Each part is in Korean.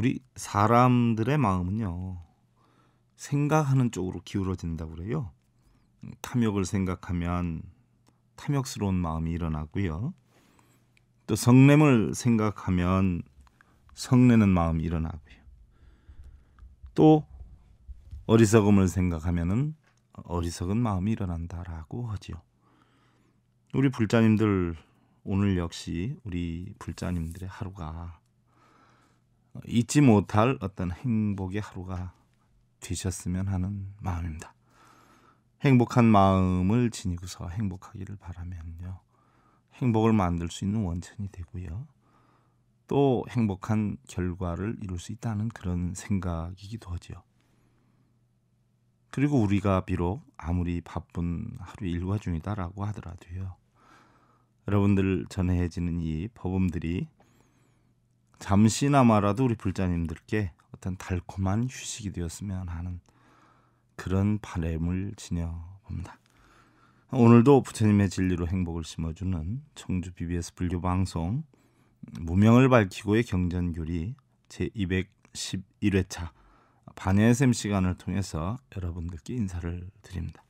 우리 사람들의 마음은요 생각하는 쪽으로 기울어진다고 그래요. 탐욕을 생각하면 탐욕스러운 마음이 일어나고요. 또 성냄을 생각하면 성내는 마음이 일어나고요. 또 어리석음을 생각하면은 어리석은 마음이 일어난다라고 하지요. 우리 불자님들 오늘 역시 우리 불자님들의 하루가 잊지 못할 어떤 행복의 하루가 되셨으면 하는 마음입니다. 행복한 마음을 지니고서 행복하기를 바라면요. 행복을 만들 수 있는 원천이 되고요. 또 행복한 결과를 이룰 수 있다는 그런 생각이기도 하죠. 그리고 우리가 비록 아무리 바쁜 하루 일과 중이다라고 하더라도요. 여러분들 전해지는 이 법음들이 잠시나마라도 우리 불자님들께 어떤 달콤한 휴식이 되었으면 하는 그런 바램을 지녀 봅니다. 오늘도 부처님의 진리로 행복을 심어주는 청주 BBS 불교 방송 무명을 밝히고의 경전교리 제 211회차 반야샘 시간을 통해서 여러분들께 인사를 드립니다.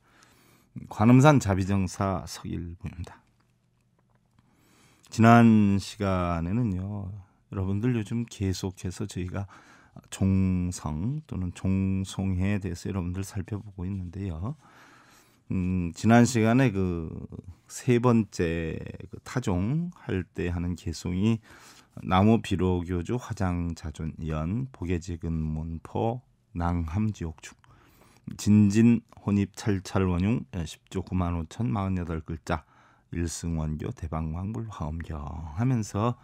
관음산 자비정사 석일부입니다. 지난 시간에는요 여러분들 요즘 계속해서 저희가 종성 또는 종송에 대해서 여러분들 살펴보고 있는데요. 음, 지난 시간에 그 세 번째 그 타종 할 때 하는 개송이 나무 비로교주 화장 자존 연 보게지근 문포 낭함 지옥축 진진 혼입 찰찰 원흉 10조 9만 5천 48 글자 일승원교 대방광불 화엄경 하면서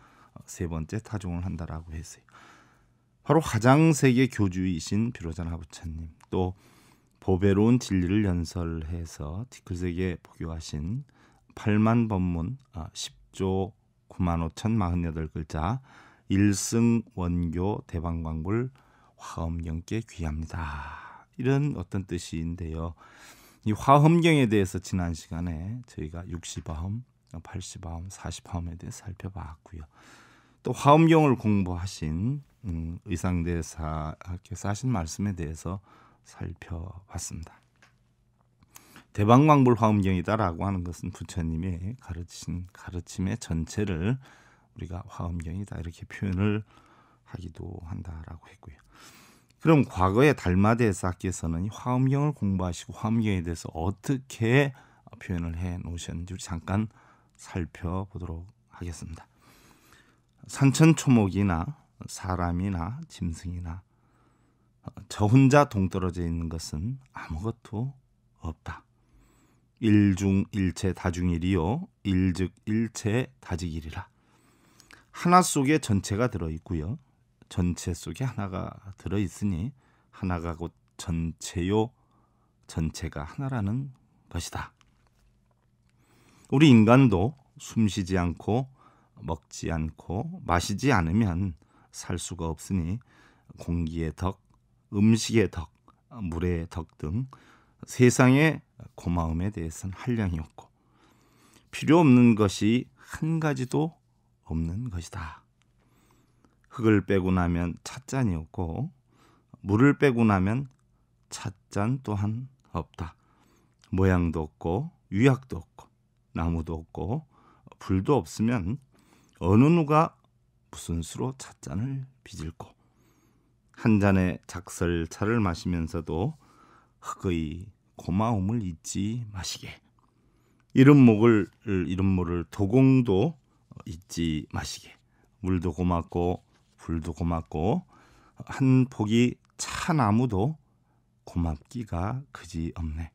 세 번째 타종을 한다라고 했어요. 바로 화장 세계 교주이신 비로잔 하부처님 또 보배로운 진리를 연설해서 티클세계 포교하신 8만 법문 10조 9만 5천 48글자 일승 원교 대방광불 화엄경께 귀합니다. 이런 어떤 뜻인데요. 이 화엄경에 대해서 지난 시간에 저희가 60화엄, 80화엄, 40화엄에 대해 살펴봤고요. 또 화엄경을 공부하신 음, 의상대사께서 하신 말씀에 대해서 살펴봤습니다. 대방광불 화엄경이다라고 하는 것은 부처님의 가르친 가르침의 전체를 우리가 화엄경이다 이렇게 표현을 하기도 한다라고 했고요. 그럼 과거의 달마대사께서는 화엄경을 공부하시고 화엄경에 대해서 어떻게 표현을 해 놓으셨는지 잠깐 살펴보도록 하겠습니다. 산천초목이나 사람이나 짐승이나 어, 저 혼자 동떨어져 있는 것은 아무것도 없다. 일중일체 다중일이요 일즉일체 다직일이라. 하나 속에 전체가 들어 있고요. 전체 속에 하나가 들어 있으니 하나가 곧 전체요 전체가 하나라는 것이다. 우리 인간도 숨쉬지 않고 먹지 않고 마시지 않으면 살 수가 없으니 공기의 덕, 음식의 덕, 물의 덕 등 세상의 고마움에 대해서는 한량이 없고 필요 없는 것이 한 가지도 없는 것이다. 흙을 빼고 나면 찻잔이 없고 물을 빼고 나면 찻잔 또한 없다. 모양도 없고 유약도 없고 나무도 없고 불도 없으면 어느 누가 무슨 수로 찻잔을 빚을꼬 한 잔의 작설차를 마시면서도 흑의 고마움을 잊지 마시게 이름목을 이름모를 도공도 잊지 마시게 물도 고맙고 불도 고맙고 한 폭이 차나무도 고맙기가 그지 없네.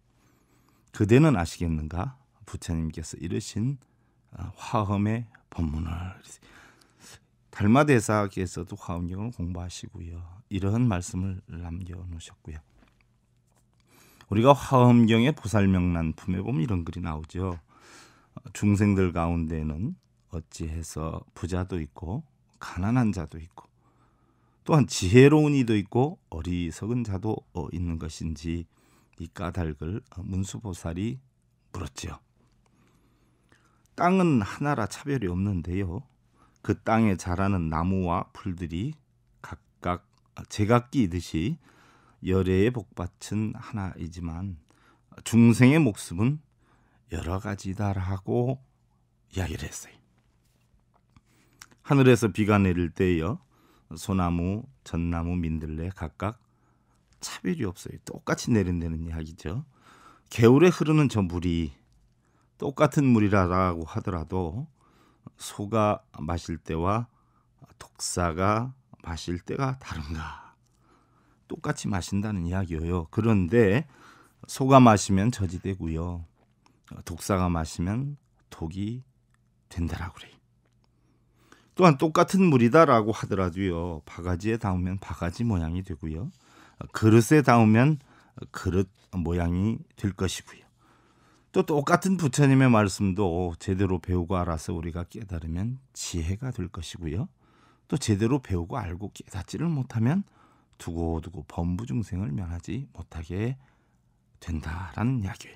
그대는 아시겠는가? 부처님께서 이르신 아, 화엄의 법문을 달마 대사께서도 화엄경을 공부하시고요. 이런 말씀을 남겨 놓으셨고요. 우리가 화엄경의 보살명란품에 보면 이런 글이 나오죠. 중생들 가운데는 어찌해서 부자도 있고 가난한 자도 있고 또한 지혜로운 이도 있고 어리석은 자도 있는 것인지 이 까닭을 문수보살이 물었지요. 땅은 하나라 차별이 없는데요. 그 땅에 자라는 나무와 풀들이 각각 제각기이듯이 열애의 복받은 하나이지만 중생의 목숨은 여러 가지다라고 이야기를 했어요. 하늘에서 비가 내릴 때요. 에 소나무, 전나무, 민들레 각각 차별이 없어요. 똑같이 내린다는 이야기죠. 개울에 흐르는 저 물이 똑같은 물이라고 하더라도 소가 마실 때와 독사가 마실 때가 다른가? 똑같이 마신다는 이야기예요. 그런데 소가 마시면 젖이 되고요. 독사가 마시면 독이 된다라고 그래요. 또한 똑같은 물이다라고 하더라도요. 바가지에 닿으면 바가지 모양이 되고요. 그릇에 닿으면 그릇 모양이 될 것이고요. 또 똑같은 부처님의 말씀도 제대로 배우고 알아서 우리가 깨달으면 지혜가 될 것이고요. 또 제대로 배우고 알고 깨닫지를 못하면 두고두고 범부 중생을 면하지 못하게 된다라는 이야기.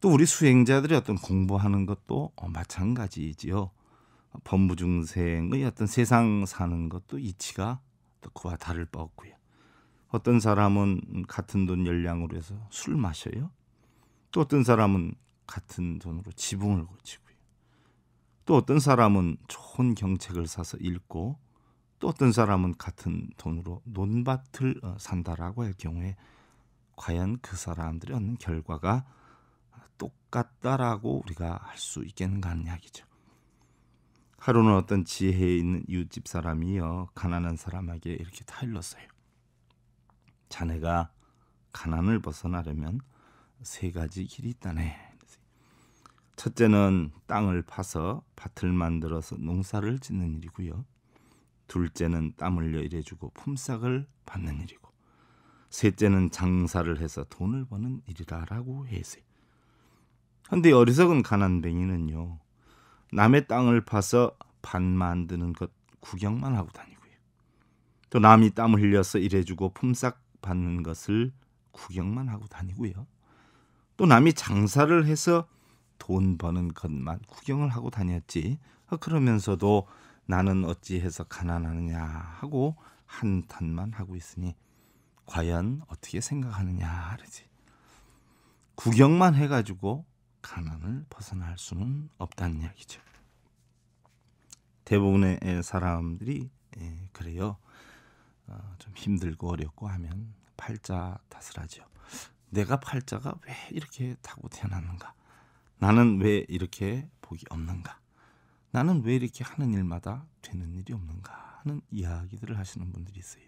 또 우리 수행자들이 어떤 공부하는 것도 마찬가지이지요. 범부 중생의 어떤 세상 사는 것도 이치가 또 그와 다를 바 없고요. 어떤 사람은 같은 돈 열량으로 해서 술 마셔요. 또 어떤 사람은 같은 돈으로 지붕을 고치고요. 또 어떤 사람은 좋은 경책을 사서 읽고 또 어떤 사람은 같은 돈으로 논밭을 어, 산다라고 할 경우에 과연 그 사람들이 얻는 결과가 똑같다라고 우리가 할수 있겠는가 하는 이야기죠. 하루는 어떤 지혜에 있는 이웃집 사람이요 가난한 사람에게 이렇게 타일렀어요. 자네가 가난을 벗어나려면 세 가지 길이 있다네. 첫째는 땅을 파서 밭을 만들어서 농사를 짓는 일이고요. 둘째는 땀 흘려 일해주고 품삯을 받는 일이고 셋째는 장사를 해서 돈을 버는 일이다라고 해서 런데 어리석은 가난뱅이는요. 남의 땅을 파서 밭 만드는 것 구경만 하고 다니고요. 또 남이 땀 흘려서 일해주고 품삯 받는 것을 구경만 하고 다니고요. 또 남이 장사를 해서 돈 버는 것만 구경을 하고 다녔지. 어, 그러면서도 나는 어찌해서 가난하느냐 하고 한탄만 하고 있으니 과연 어떻게 생각하느냐 하지. 구경만 해가지고 가난을 벗어날 수는 없다는 이야기죠. 대부분의 사람들이 예, 그래요. 어, 좀 힘들고 어렵고 하면 팔자 다을 하죠. 내가 팔자가 왜 이렇게 타고 태어났는가? 나는 왜 이렇게 복이 없는가? 나는 왜 이렇게 하는 일마다 되는 일이 없는가 하는 이야기들을 하시는 분들이 있어요.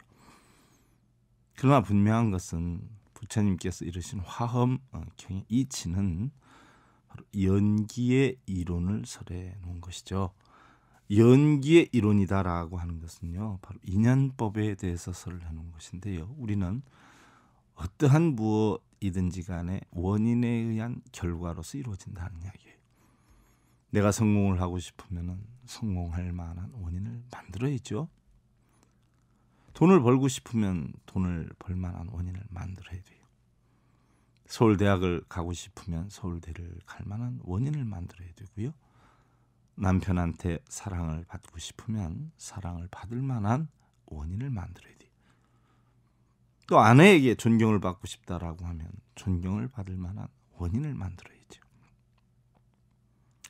그러나 분명한 것은 부처님께서 이르신 화엄경의 어, 이치는 바로 연기의 이론을 설해 놓은 것이죠. 연기의 이론이다라고 하는 것은요, 바로 인연법에 대해서 설해 놓은 것인데요. 우리는 어떠한 무엇이든지 간에 원인에 의한 결과로서 이루어진다는 이야기예요. 내가 성공을 하고 싶으면 성공할 만한 원인을 만들어야죠. 돈을 벌고 싶으면 돈을 벌 만한 원인을 만들어야 돼요. 서울대학을 가고 싶으면 서울대를 갈 만한 원인을 만들어야 되고요. 남편한테 사랑을 받고 싶으면 사랑을 받을 만한 원인을 만들어야 돼요. 또 아내에게 존경을 받고 싶다라고 하면 존경을 받을 만한 원인을 만들어야죠.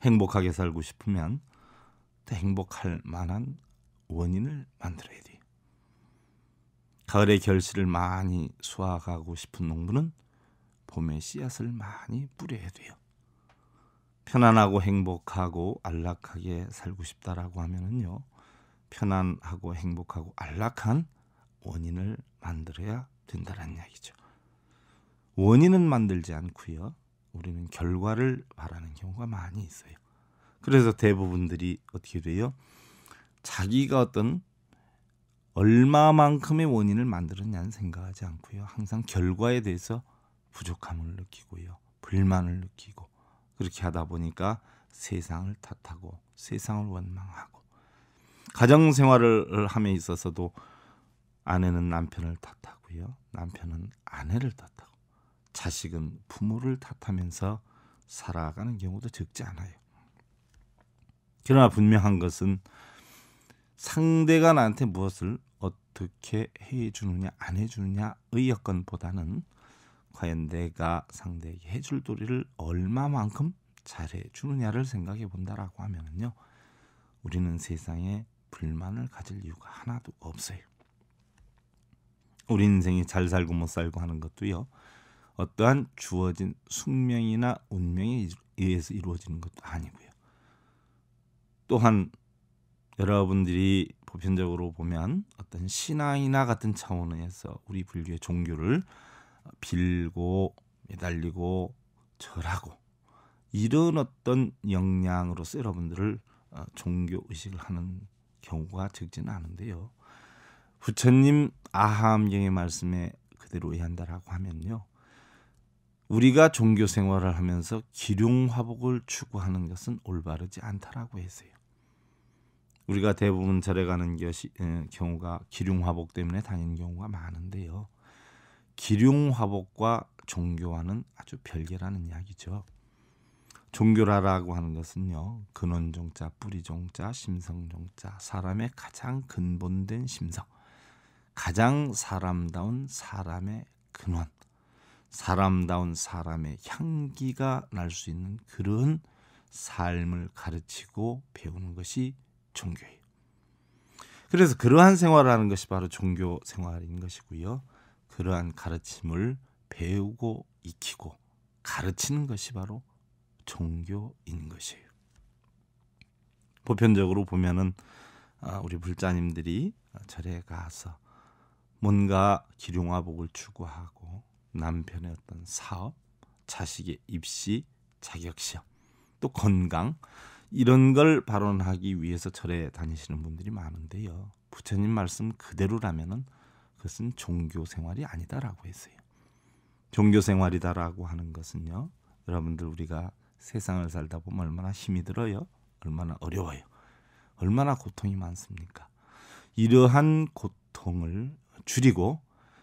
행복하게 살고 싶으면 또 행복할 만한 원인을 만들어야 돼요. 가을에 결실을 많이 수확하고 싶은 농부는 봄에 씨앗을 많이 뿌려야 돼요. 편안하고 행복하고 안락하게 살고 싶다라고 하면은요. 편안하고 행복하고 안락한 원인을 만들어야 된다는 이야기죠. 원인은 만들지 않고요. 우리는 결과를 바라는 경우가 많이 있어요. 그래서 대부분들이 어떻게 돼요? 자기가 어떤 얼마만큼의 원인을 만들었냐는 생각하지 않고요. 항상 결과에 대해서 부족함을 느끼고요. 불만을 느끼고 그렇게 하다 보니까 세상을 탓하고 세상을 원망하고 가정 생활을 함에 있어서도 아내는 남편을 탓하고요. 남편은 아내를 탓하고 자식은 부모를 탓하면서 살아가는 경우도 적지 않아요. 그러나 분명한 것은 상대가 나한테 무엇을 어떻게 해주느냐 안 해주느냐의 여건보다는 과연 내가 상대에게 해줄 도리를 얼마만큼 잘해주느냐를 생각해 본다라고 하면은요 우리는 세상에 불만을 가질 이유가 하나도 없어요. 우리 인생이 잘 살고 못 살고 하는 것도요. 어떠한 주어진 숙명이나 운명에 의해서 이루어지는 것도 아니고요. 또한 여러분들이 보편적으로 보면 어떤 신앙이나 같은 차원에서 우리 불교의 종교를 빌고 매달리고 절하고 이런 어떤 역량으로서 여러분들을 어, 종교 의식을 하는 경우가 적지는 않은데요. 부처님 아함경의 말씀에 그대로 의한다라고 하면요. 우리가 종교 생활을 하면서 기룡 화복을 추구하는 것은 올바르지 않다라고 했어요. 우리가 대부분 절에 가는 것이, 에, 경우가 기룡 화복 때문에 다니는 경우가 많은데요. 기룡 화복과 종교와는 아주 별개라는 이야기죠. 종교라라고 하는 것은요. 근원종자, 뿌리종자, 심성종자, 사람의 가장 근본된 심성. 가장 사람다운 사람의 근원, 사람다운 사람의 향기가 날 수 있는 그런 삶을 가르치고 배우는 것이 종교예요. 그래서 그러한 생활하는 것이 바로 종교 생활인 것이고요. 그러한 가르침을 배우고 익히고 가르치는 것이 바로 종교인 것이에요. 보편적으로 보면은 아, 우리 불자님들이 절에 가서 뭔가 기룡화복을 추구하고 남편의 어떤 사업, 자식의 입시, 자격 시험, 또 건강 이런 걸 발언하기 위해서 절에 다니시는 분들이 많은데요. 부처님 말씀 그대로라면은 그것은 종교 생활이 아니다라고 했어요. 종교 생활이다라고 하는 것은요. 여러분들 우리가 세상을 살다 보면 얼마나 힘이 들어요. 얼마나 어려워요. 얼마나 고통이 많습니까? 이러한 고통을 줄이고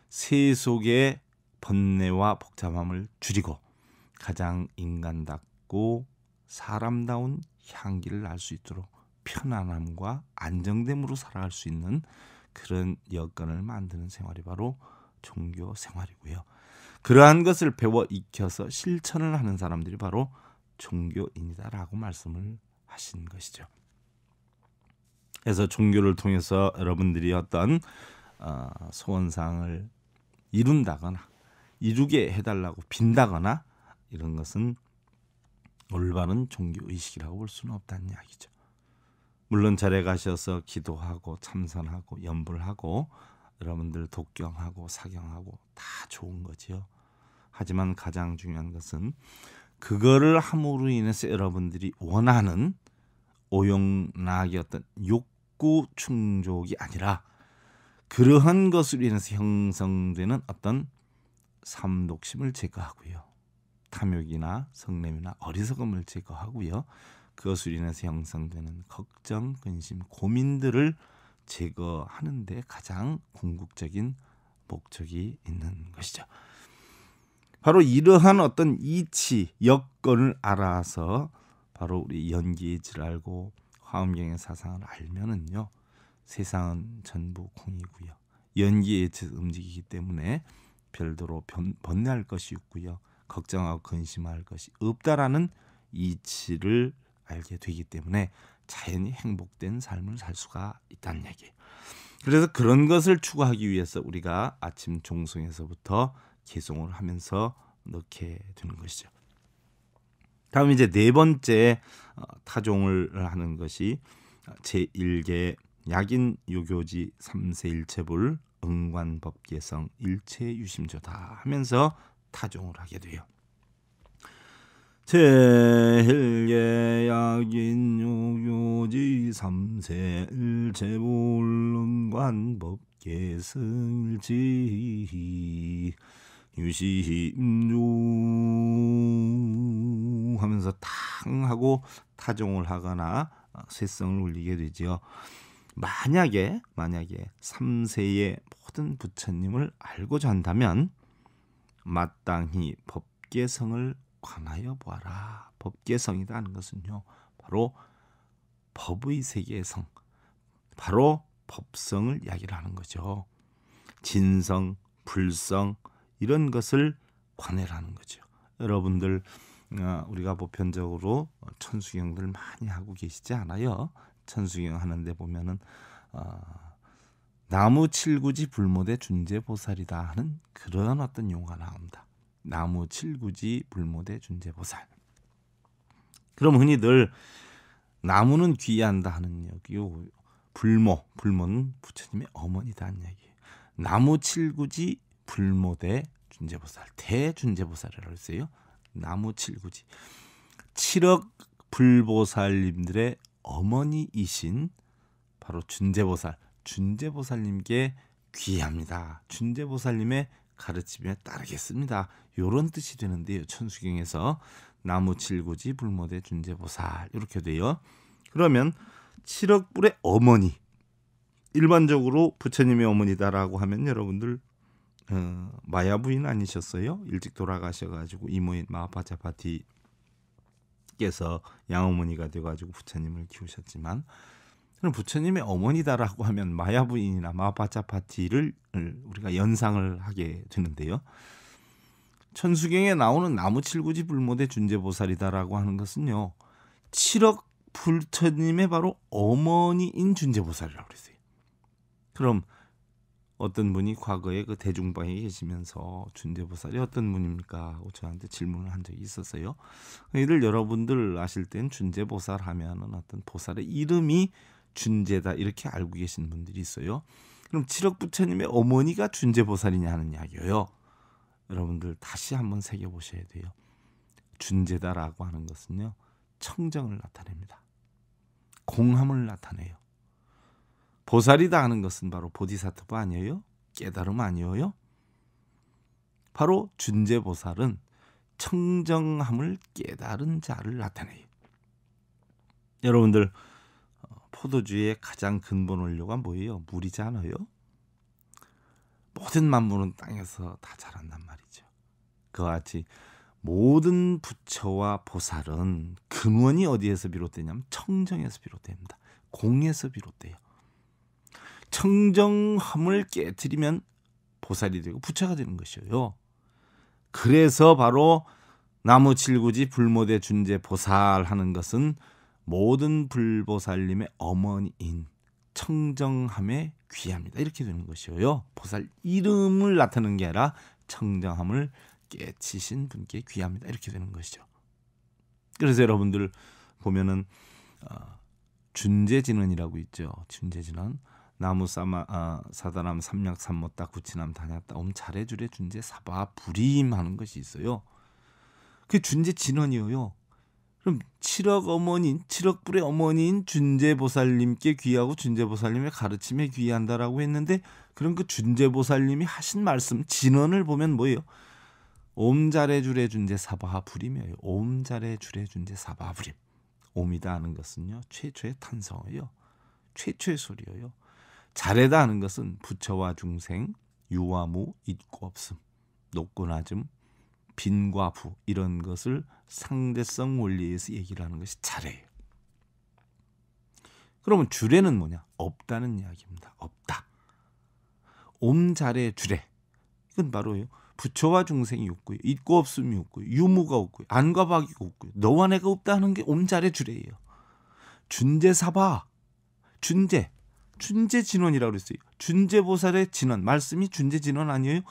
세 속의 번뇌와 복잡함을 줄이고 가장 인간답고 사람다운 향기를 알수 있도록 편안함과 안정됨으로 살아갈 수 있는 그런 여건을 만드는 생활이 바로 종교 생활이고요. 그러한 것을 배워 익혀서 실천을 하는 사람들이 바로 종교인이다라고 말씀을 하신 것이죠. 그래서 종교를 통해서 여러분들이 어떤 어, 소원상을 이룬다거나 이루게 해달라고 빈다거나 이런 것은 올바른 종교 의식이라고 볼 수는 없다는 이야기죠. 물론 절에 가셔서 기도하고 참선하고 염불하고 여러분들 독경하고 사경하고 다 좋은 거지요. 하지만 가장 중요한 것은 그거를 함으로 인해서 여러분들이 원하는 오용락이 어떤 욕구 충족이 아니라 그러한 것으로 인해서 형성되는 어떤 삼독심을 제거하고요. 탐욕이나 성냄이나 어리석음을 제거하고요. 그것으로 인해서 형성되는 걱정, 근심, 고민들을 제거하는 데 가장 궁극적인 목적이 있는 것이죠. 바로 이러한 어떤 이치, 여건을 알아서 바로 우리 연기의 질 알고 화음경의 사상을 알면은요. 세상은 전부 공이고요. 연기에 즉 움직이기 때문에 별도로 변, 번뇌할 것이 없고요. 걱정하고 근심할 것이 없다라는 이치를 알게 되기 때문에 자연히 행복된 삶을 살 수가 있다는 얘기. 예요 그래서 그런 것을 추구하기 위해서 우리가 아침 종송에서부터 개송을 하면서 넣게 되는 것이죠. 다음 이제 네 번째 어, 타종을 하는 것이 제1계 약인 요교지 3세 일체불 응관법 개성 일체 유심조다 하면서 타종을 하게 돼요. 제일계 약인 요교지 3세 일체불 응관법 개성 일지 유시임 하면서 탕 하고 타종을 하거나 쇠성을 어, 울리게 되지요. 만약에 만약에 3세의 모든 부처님을 알고자 한다면 마땅히 법계성을 관하여 보아라. 법계성이라는 것은요. 바로 법의 세계성. 바로 법성을 이야기를 하는 거죠. 진성, 불성 이런 것을 관해라는 거죠. 여러분들 어, 우리가 보편적으로 천수경들 많이 하고 계시지 않아요? 천수경 하는데 보면은 어, 나무 칠구지 불모대 준재 보살이다 하는 그런 어떤 용어가 나옵니다. 나무 칠구지 불모대 준재 보살. 그럼 흔히들 나무는 귀한다 하는 얘기요. 불모, 불모는 부처님의 어머니다는 얘기. 나무 칠구지 불모대 준재보살, 대준재보살이라고 했어요. 나무 칠구지. 칠억 불보살님들의 어머니이신 바로 준재보살, 준재보살님께 귀합니다. 준재보살님의 가르침에 따르겠습니다. 요런 뜻이 되는데요. 천수경에서 나무 칠구지 불모대 준재보살 이렇게 돼요. 그러면 칠억불의 어머니 일반적으로 부처님의 어머니다라고 하면 여러분들 어, 마야 부인 아니셨어요? 일찍 돌아가셔가지고 이모인 마파자파티 께서 양어머니가 돼가지고 부처님을 키우셨지만 그럼 부처님의 어머니다라고 하면 마야 부인이나 마파차파티를 우리가 연상을 하게 되는데요. 천수경에 나오는 나무칠구지 불모대 준재보살이다라고 하는 것은요. 7억 불처님의 바로 어머니인 준재보살이라고 그랬어요. 그럼 어떤 분이 과거에 그 대중방에 계시면서 준대보살이 어떤 분입니까? 저한테 질문을 한 적이 있었어요. 이를 여러분들 아실 땐 준재보살 하면은 어떤 보살의 이름이 준재다 이렇게 알고 계신 분들이 있어요. 그럼 칠억 부처님의 어머니가 준재보살이냐 하는 이야기예요. 여러분들 다시 한번 새겨 보셔야 돼요. 준재다라고 하는 것은요 청정을 나타냅니다. 공함을 나타내요. 보살이다 하는 것은 바로 보디사트바 아니에요? 깨달음 아니에요? 바로 준재보살은 청정함을 깨달은 자를 나타내요. 여러분들 어, 포도주의 가장 근본 원료가 뭐예요? 물이잖아요. 모든 만물은 땅에서 다 자란단 말이죠. 그와 같이 모든 부처와 보살은 근원이 어디에서 비롯되냐면 청정에서 비롯됩니다. 공에서 비롯돼요. 청정함을 깨뜨리면 보살이 되고 부처가 되는 것이에요. 그래서 바로 나무칠구지 불모대 준재 보살하는 것은 모든 불보살님의 어머니인 청정함에 귀합니다. 이렇게 되는 것이에요. 보살 이름을 나타내는 게 아니라 청정함을 깨치신 분께 귀합니다. 이렇게 되는 것이죠. 그래서 여러분들 보면은 어, 준재진언이라고 있죠. 준재진언. 나무 사마 아, 사다람 삼략 삼 못다 구치남 다녔다 엄 잘해주래 준제 사바 부림 하는 것이 있어요. 그게 준제 진원이에요. 그럼 칠억 어머니인 7억 불의 어머니인 준제보살님께 귀하고 준제보살님의 가르침에 귀한다라고 했는데 그럼 그 준제보살님이 하신 말씀 진원을 보면 뭐예요? 옴 잘해 주래 준제 사바하 불임이에요. 옴 잘해 주래 준제 사바하 불임. 옴이다 하는 것은요 최초의 탄성이요 최초의 소리예요. 잘해다 하는 것은 부처와 중생, 유와 무, 있고 없음, 높고 낮음, 빈과 부 이런 것을 상대성 원리에서 얘기를 하는 것이 잘해요. 그러면 주례는 뭐냐? 없다는 이야기입니다. 없다. 옴자의 주례. 이건 바로요. 부처와 중생이 없고요. 있고 없음이 없고요. 유무가 없고요. 안과 박이가 없고요. 너와 내가 없다 하는 게옴자의 주례예요. 준제사바준제 준재진원이라고 그랬어요. 준재보살의 진원. 말씀이 준재진원 아니에요?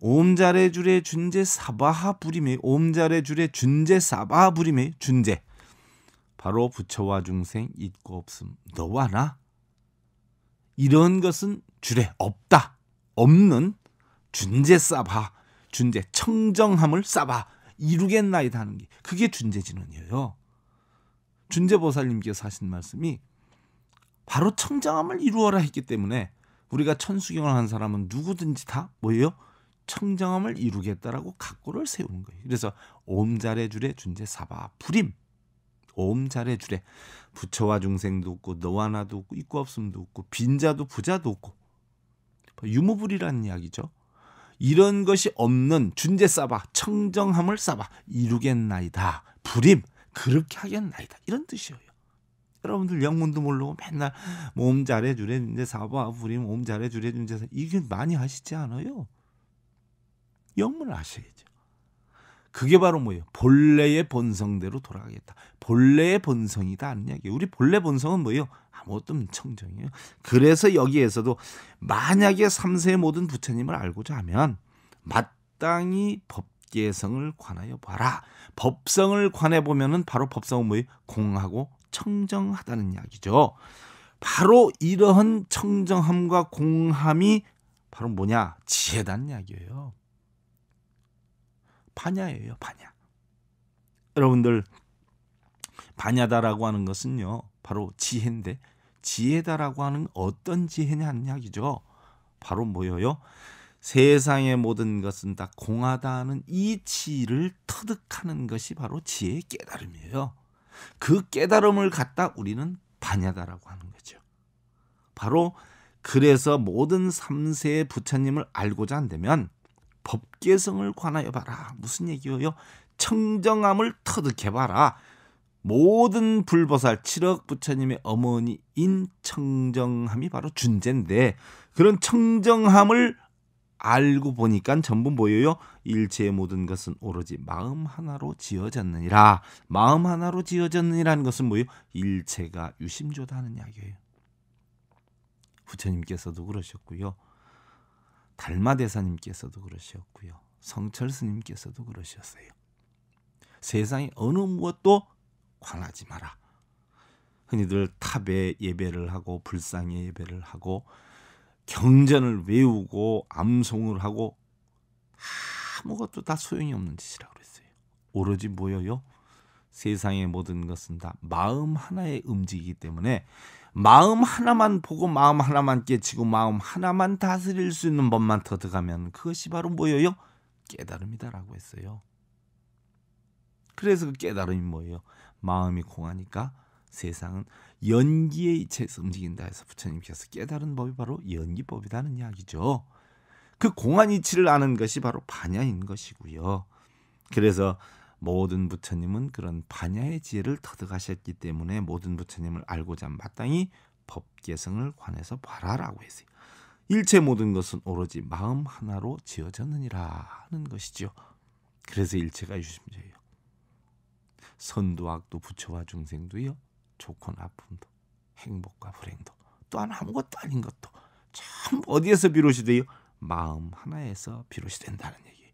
옴자레 줄의 준재 사바하 부림에 옴자레 줄의 준재 사바하 부림에 준재. 바로 부처와 중생 있고 없음. 너와 나. 이런 것은 줄에 없다. 없는 준재 사바. 준재 청정함을 사바. 이루겠나이다 하는 게 그게 준재 진원이에요. 준재보살님께서 하신 말씀이 바로 청장함을 이루어라 했기 때문에 우리가 천수경을 한 사람은 누구든지 다 뭐예요? 청정함을 이루겠다라고 각오를 세우는 거예요. 그래서 옴자레 주례 준제 사바 불임 옴자레 주례 부처와 중생도 없고 너와 나도 없고 있고 없음도 없고 빈자도 부자도 없고 뭐 유무불이라는 이야기죠. 이런 것이 없는 준제 사바 청정함을 사바 이루겠나이다 불임 그렇게 하겠나이다 이런 뜻이에요. 여러분들 영문도 모르고 맨날 몸 잘해주래 이제 사바 부림 몸 잘해주래 이제 이게 많이 하시지 않아요? 영문을 아셔야죠. 그게 바로 뭐예요? 본래의 본성대로 돌아가겠다. 본래의 본성이다 하는 이야기. 우리 본래 본성은 뭐예요? 아무것도 청정이에요. 그래서 여기에서도 만약에 삼세의 모든 부처님을 알고자 하면 마땅히 법계성을 관하여 봐라. 법성을 관해 보면은 바로 법성은 뭐예요? 공하고 청정하다는 이야기죠. 바로 이러한 청정함과 공함이 바로 뭐냐? 지혜는 이야기예요. 반야예요, 반야. 여러분들 반야다라고 하는 것은요. 바로 지혜인데 지혜다라고 하는 어떤 지혜냐 는 이야기죠. 바로 뭐예요? 세상의 모든 것은 다 공하다는 이 지혜를 터득하는 것이 바로 지혜의 깨달음이에요. 그 깨달음을 갖다 우리는 반야다라고 하는 거죠. 바로 그래서 모든 삼세의 부처님을 알고자 한다면 법계성을 관하여 봐라. 무슨 얘기예요? 청정함을 터득해 봐라. 모든 불보살 칠억 부처님의 어머니인 청정함이 바로 준재인데 그런 청정함을 알고 보니까 전부 보여요. 일체의 모든 것은 오로지 마음 하나로 지어졌느니라. 마음 하나로 지어졌느니라는 것은 뭐예요? 일체가 유심조다는 이야기예요. 부처님께서도 그러셨고요. 달마대사님께서도 그러셨고요. 성철 스님께서도 그러셨어요. 세상의 어느 무엇도 관하지 마라. 흔히들 탑에 예배를 하고 불상에 예배를 하고 경전을 외우고 암송을 하고 아무것도 다 소용이 없는 짓이라 고 그랬어요. 오로지 뭐여요? 세상의 모든 것은 다 마음 하나의 움직이기 때문에 마음 하나만 보고 마음 하나만 깨치고 마음 하나만 다스릴 수 있는 법만 터득하면 그것이 바로 뭐예요? 깨달음이다라고 했어요. 그래서 그 깨달음이 뭐예요? 마음이 공하니까 세상은 연기에 이체에서 움직인다 해서 부처님께서 깨달은 법이 바로 연기법이라는 이야기죠. 그 공안이치를 아는 것이 바로 반야인 것이고요. 그래서 모든 부처님은 그런 반야의 지혜를 터득하셨기 때문에 모든 부처님을 알고자 마땅히 법계성을 관해서 봐라라고 했어요. 일체 모든 것은 오로지 마음 하나로 지어졌느니라 하는 것이죠 그래서 일체가 유심제예요. 선도 악도 부처와 중생도요. 좋고 나쁨도 행복과 불행도 또한 아무것도 아닌 것도 참 어디에서 비롯이 돼요? 마음 하나에서 비롯이 된다는 얘기예요.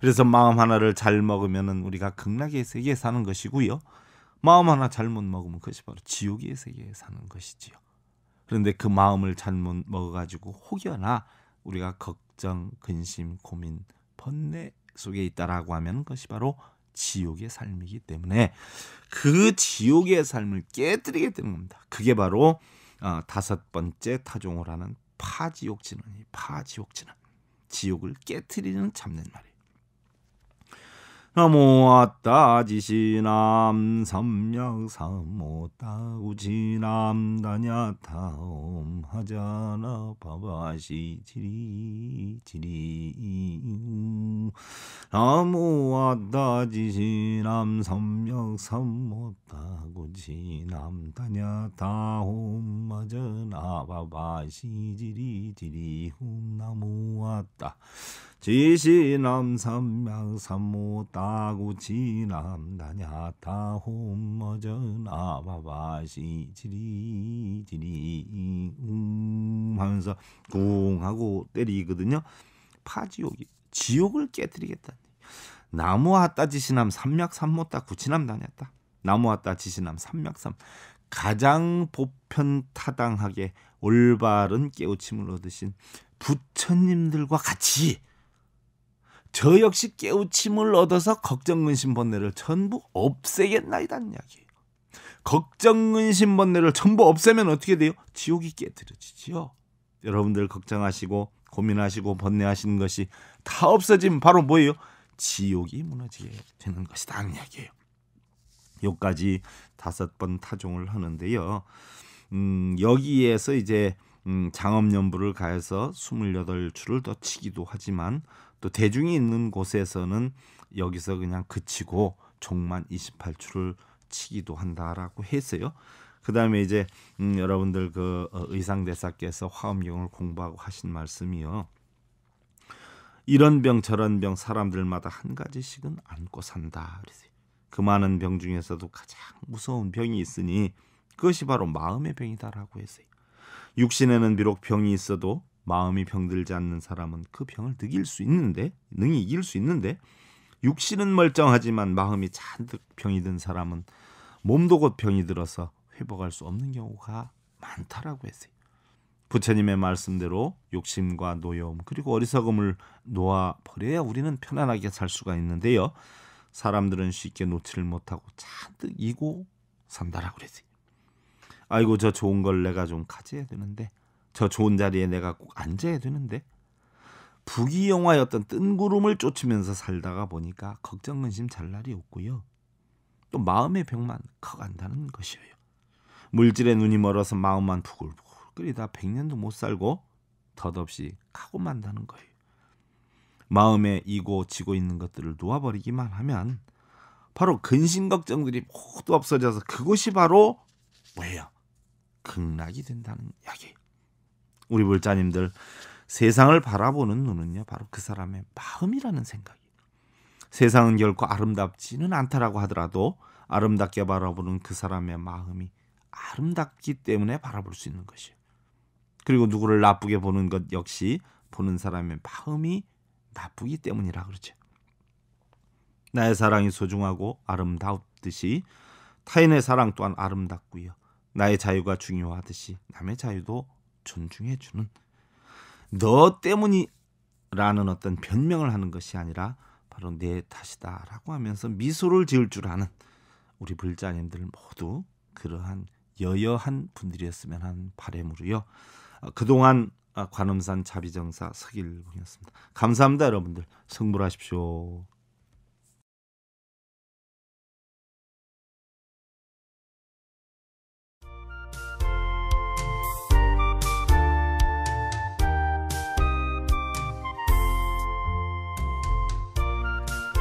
그래서 마음 하나를 잘 먹으면은 우리가 극락의 세계에 사는 것이고요. 마음 하나 잘못 먹으면 그것이 바로 지옥의 세계에 사는 것이지요. 그런데 그 마음을 잘못 먹어가지고 혹여나 우리가 걱정, 근심, 고민, 번뇌 속에 있다라고 하면 그것이 바로 지옥의 삶이기 때문에 그 지옥의 삶을 깨뜨리게 되는 겁니다. 그게 바로 어, 다섯 번째 타종을 하는 파지옥 진언이 파지옥 진언. 지옥을 깨뜨리는 잡는 말이에요. 나무았다 지시남 삼역 삼모따 구지남다냐다옴 하자나 바바시 지리 지리 나무았다 지시남 삼역 삼모따 구지남다냐다옴 하자나 바바시 지리 지리 홈나무았다 음, 지시남 삼명 삼모 따구 지남 다냐 다홈머전 아바바시 지리 지리 음 하면서 쿵 하고 때리거든요. 파지옥이 지옥을 깨뜨리겠다. 나무왔다 지시남 삼맥 삼모따 구치남 다냐다나무왔다 지시남 삼맥삼 가장 보편타당하게 올바른 깨우침을 얻으신 부처님들과 같이 저 역시 깨우침을 얻어서 걱정 근심 번뇌를 전부 없애겠나이다는 이야기. 걱정 근심 번뇌를 전부 없애면 어떻게 돼요? 지옥이 깨뜨려지지요. 여러분들 걱정하시고 고민하시고 번뇌하시는 것이 다 없어지면 바로 뭐예요? 지옥이 무너지게 되는 것이다 는 이야기예요. 요까지 다섯 번 타종을 하는데요. 음, 여기에서 이제 음, 장엄연부를 가해서 28주를 더 치기도 하지만 또 대중이 있는 곳에서는 여기서 그냥 그치고 종만 28초를 치기도 한다라고 했어요. 그다음에 이제 음, 여러분들 그 어, 의상 대사께서 화엄경을 공부하고 하신 말씀이요. 이런 병 저런 병 사람들마다 한 가지씩은 안고 산다 그랬어요. 그 많은 병 중에서도 가장 무서운 병이 있으니 그것이 바로 마음의 병이다라고 했어요. 육신에는 비록 병이 있어도 마음이 병들지 않는 사람은 그 병을 느낄 수 있는데 능히 이길 수 있는데 육신은 멀쩡하지만 마음이 잔뜩 병이 든 사람은 몸도 곧 병이 들어서 회복할 수 없는 경우가 많다라고 했어요. 부처님의 말씀대로 욕심과 노여움 그리고 어리석음을 놓아 버려야 우리는 편안하게 살 수가 있는데요. 사람들은 쉽게 놓지를 못하고 잔뜩 이고 산다라고 그랬어요. 아이고 저 좋은 걸 내가 좀 가져야 되는데 저 좋은 자리에 내가 꼭 앉아야 되는데. 부귀 영화였던 뜬구름을 쫓으면서 살다가 보니까 걱정 근심 잘 날이 없고요. 또 마음의 병만 커간다는 것이에요. 물질의 눈이 멀어서 마음만 부글부글 끓이다 백년도 못 살고 덧없이 가고 만다는 거예요. 마음에 이고 지고 있는 것들을 놓아버리기만 하면 바로 근심 걱정들이 모두 없어져서 그것이 바로 뭐예요? 극락이 된다는 이야기예요. 우리 물자님들 세상을 바라보는 눈은요 바로 그 사람의 마음이라는 생각이 세상은 결코 아름답지는 않다라고 하더라도 아름답게 바라보는 그 사람의 마음이 아름답기 때문에 바라볼 수 있는 것이에요 그리고 누구를 나쁘게 보는 것 역시 보는 사람의 마음이 나쁘기 때문이라 그러죠 나의 사랑이 소중하고 아름답듯이 타인의 사랑 또한 아름답고요 나의 자유가 중요하듯이 남의 자유도 존중해주는 너 때문이라는 어떤 변명을 하는 것이 아니라 바로 내 탓이다라고 하면서 미소를 지을 줄 아는 우리 불자님들 모두 그러한 여여한 분들이었으면 하는 바램으로요. 어, 그동안 어, 관음산 자비정사 서길봉이었습니다. 감사합니다, 여러분들. 성불하십시오.